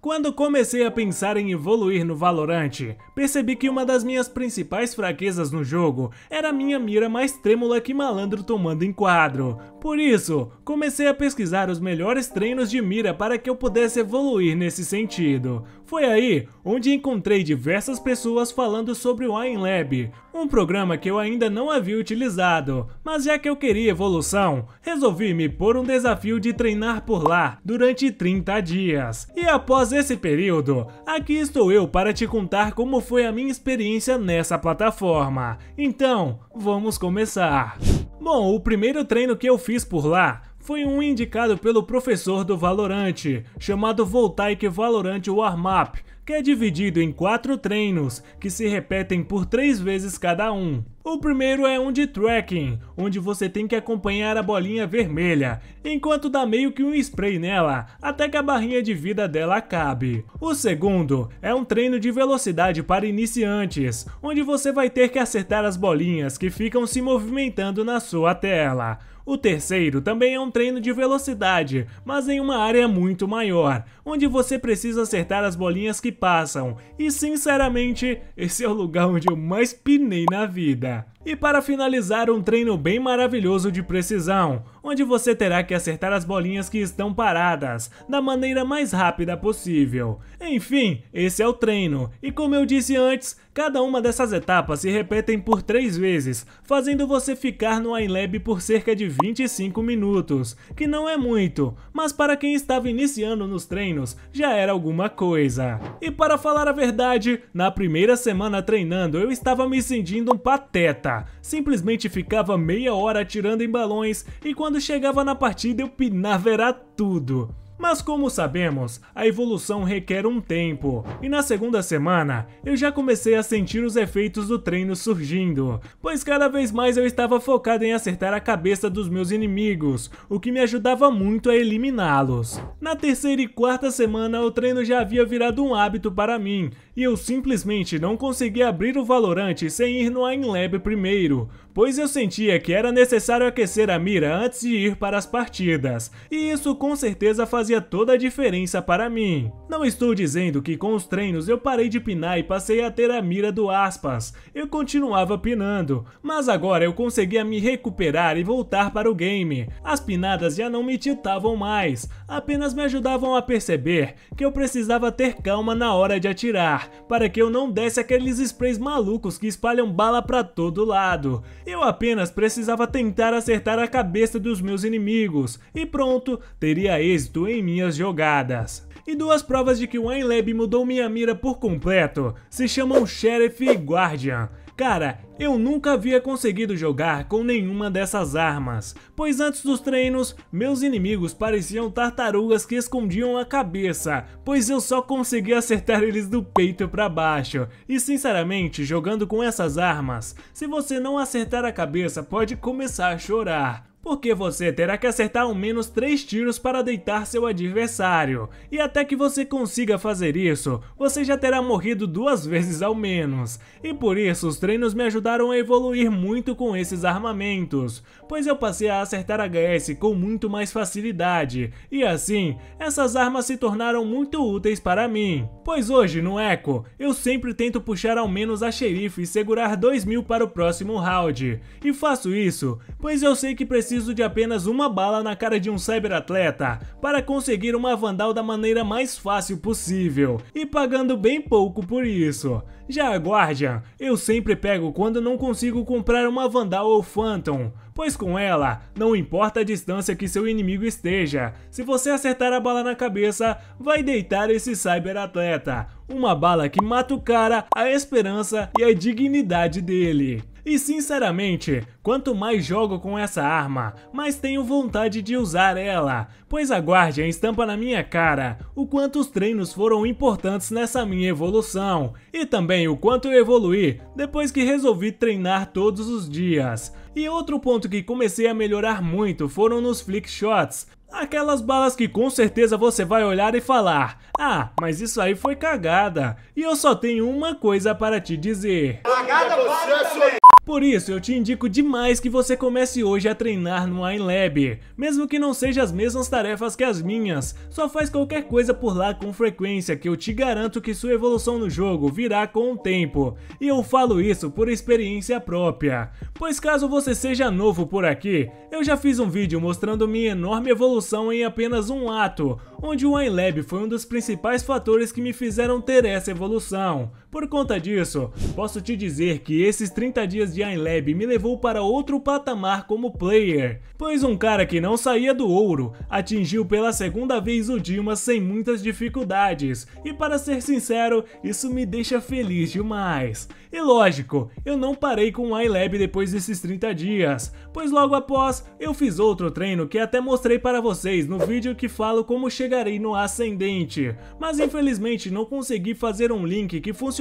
Quando comecei a pensar em evoluir no Valorant, percebi que uma das minhas principais fraquezas no jogo era a minha mira mais trêmula que malandro tomando em quadro. Por isso, comecei a pesquisar os melhores treinos de mira para que eu pudesse evoluir nesse sentido. Foi aí onde encontrei diversas pessoas falando sobre o Aim Lab, um programa que eu ainda não havia utilizado, mas já que eu queria evolução, resolvi me pôr um desafio de treinar por lá durante 30 dias. E após esse período, aqui estou eu para te contar como foi a minha experiência nessa plataforma. Então, vamos começar. Bom, o primeiro treino que eu fiz por lá foi um indicado pelo professor do Valorante, chamado Voltaic Valorante Warmap, que é dividido em quatro treinos, que se repetem por três vezes cada um. O primeiro é um de tracking, onde você tem que acompanhar a bolinha vermelha, enquanto dá meio que um spray nela, até que a barrinha de vida dela acabe. O segundo é um treino de velocidade para iniciantes, onde você vai ter que acertar as bolinhas que ficam se movimentando na sua tela. O terceiro também é um treino de velocidade, mas em uma área muito maior, onde você precisa acertar as bolinhas que passam, e sinceramente, esse é o lugar onde eu mais pinei na vida. E para finalizar, um treino bem maravilhoso de precisão, onde você terá que acertar as bolinhas que estão paradas, da maneira mais rápida possível. Enfim, esse é o treino, e como eu disse antes, cada uma dessas etapas se repetem por três vezes, fazendo você ficar no iLab por cerca de 25 minutos, que não é muito, mas para quem estava iniciando nos treinos, já era alguma coisa. E para falar a verdade, na primeira semana treinando eu estava me sentindo um pateta, simplesmente ficava meia hora atirando em balões e quando quando chegava na partida eu pinava era tudo. Mas como sabemos, a evolução requer um tempo, e na segunda semana eu já comecei a sentir os efeitos do treino surgindo, pois cada vez mais eu estava focado em acertar a cabeça dos meus inimigos, o que me ajudava muito a eliminá-los. Na terceira e quarta semana o treino já havia virado um hábito para mim, e eu simplesmente não conseguia abrir o Valorante sem ir no Aim Lab primeiro, pois eu sentia que era necessário aquecer a mira antes de ir para as partidas, e isso com certeza fazia fazia toda a diferença para mim. Não estou dizendo que com os treinos eu parei de pinar e passei a ter a mira do aspas. Eu continuava pinando, mas agora eu conseguia me recuperar e voltar para o game. As pinadas já não me tiltavam mais, apenas me ajudavam a perceber que eu precisava ter calma na hora de atirar, para que eu não desse aqueles sprays malucos que espalham bala para todo lado. Eu apenas precisava tentar acertar a cabeça dos meus inimigos e pronto, teria êxito em em minhas jogadas. E duas provas de que o Lab mudou minha mira por completo se chamam Sheriff e Guardian. Cara, eu nunca havia conseguido jogar com nenhuma dessas armas, pois antes dos treinos, meus inimigos pareciam tartarugas que escondiam a cabeça, pois eu só conseguia acertar eles do peito para baixo. E sinceramente, jogando com essas armas, se você não acertar a cabeça, pode começar a chorar porque você terá que acertar ao menos 3 tiros para deitar seu adversário, e até que você consiga fazer isso, você já terá morrido duas vezes ao menos, e por isso os treinos me ajudaram a evoluir muito com esses armamentos, pois eu passei a acertar HS com muito mais facilidade, e assim, essas armas se tornaram muito úteis para mim, pois hoje no Echo, eu sempre tento puxar ao menos a xerife e segurar 2 mil para o próximo round, e faço isso, pois eu sei que preciso preciso de apenas uma bala na cara de um cyberatleta para conseguir uma Vandal da maneira mais fácil possível e pagando bem pouco por isso. Já a Guardian, eu sempre pego quando não consigo comprar uma Vandal ou Phantom, pois com ela, não importa a distância que seu inimigo esteja, se você acertar a bala na cabeça, vai deitar esse cyberatleta. Uma bala que mata o cara, a esperança e a dignidade dele. E sinceramente, quanto mais jogo com essa arma, mais tenho vontade de usar ela, pois a Guardian estampa na minha cara o quanto os treinos foram importantes nessa minha evolução, e também o quanto eu evoluí depois que resolvi treinar todos os dias. E outro ponto que comecei a melhorar muito foram nos flick shots, Aquelas balas que com certeza você vai olhar e falar: Ah, mas isso aí foi cagada. E eu só tenho uma coisa para te dizer: Cagada, você é por isso, eu te indico demais que você comece hoje a treinar no iLab, mesmo que não seja as mesmas tarefas que as minhas, só faz qualquer coisa por lá com frequência que eu te garanto que sua evolução no jogo virá com o tempo, e eu falo isso por experiência própria, pois caso você seja novo por aqui, eu já fiz um vídeo mostrando minha enorme evolução em apenas um ato, onde o iLab foi um dos principais fatores que me fizeram ter essa evolução, por conta disso, posso te dizer que esses 30 dias de Einlab me levou para outro patamar como player, pois um cara que não saía do ouro atingiu pela segunda vez o Dima sem muitas dificuldades, e para ser sincero, isso me deixa feliz demais. E lógico, eu não parei com o iLab depois desses 30 dias, pois logo após eu fiz outro treino que até mostrei para vocês no vídeo que falo como chegarei no ascendente, mas infelizmente não consegui fazer um link que funcionasse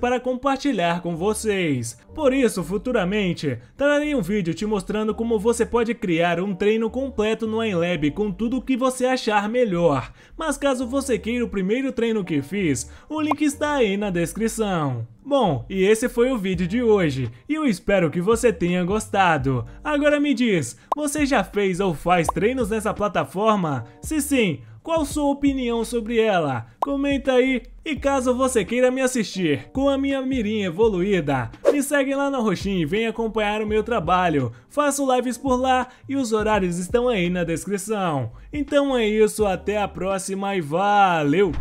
para compartilhar com vocês. Por isso, futuramente, trarei um vídeo te mostrando como você pode criar um treino completo no iLab com tudo o que você achar melhor. Mas caso você queira o primeiro treino que fiz, o link está aí na descrição. Bom, e esse foi o vídeo de hoje, e eu espero que você tenha gostado. Agora me diz, você já fez ou faz treinos nessa plataforma? Se sim, qual sua opinião sobre ela? Comenta aí e caso você queira me assistir com a minha mirinha evoluída, me segue lá na Roxinha e vem acompanhar o meu trabalho. Faço lives por lá e os horários estão aí na descrição. Então é isso, até a próxima e valeu!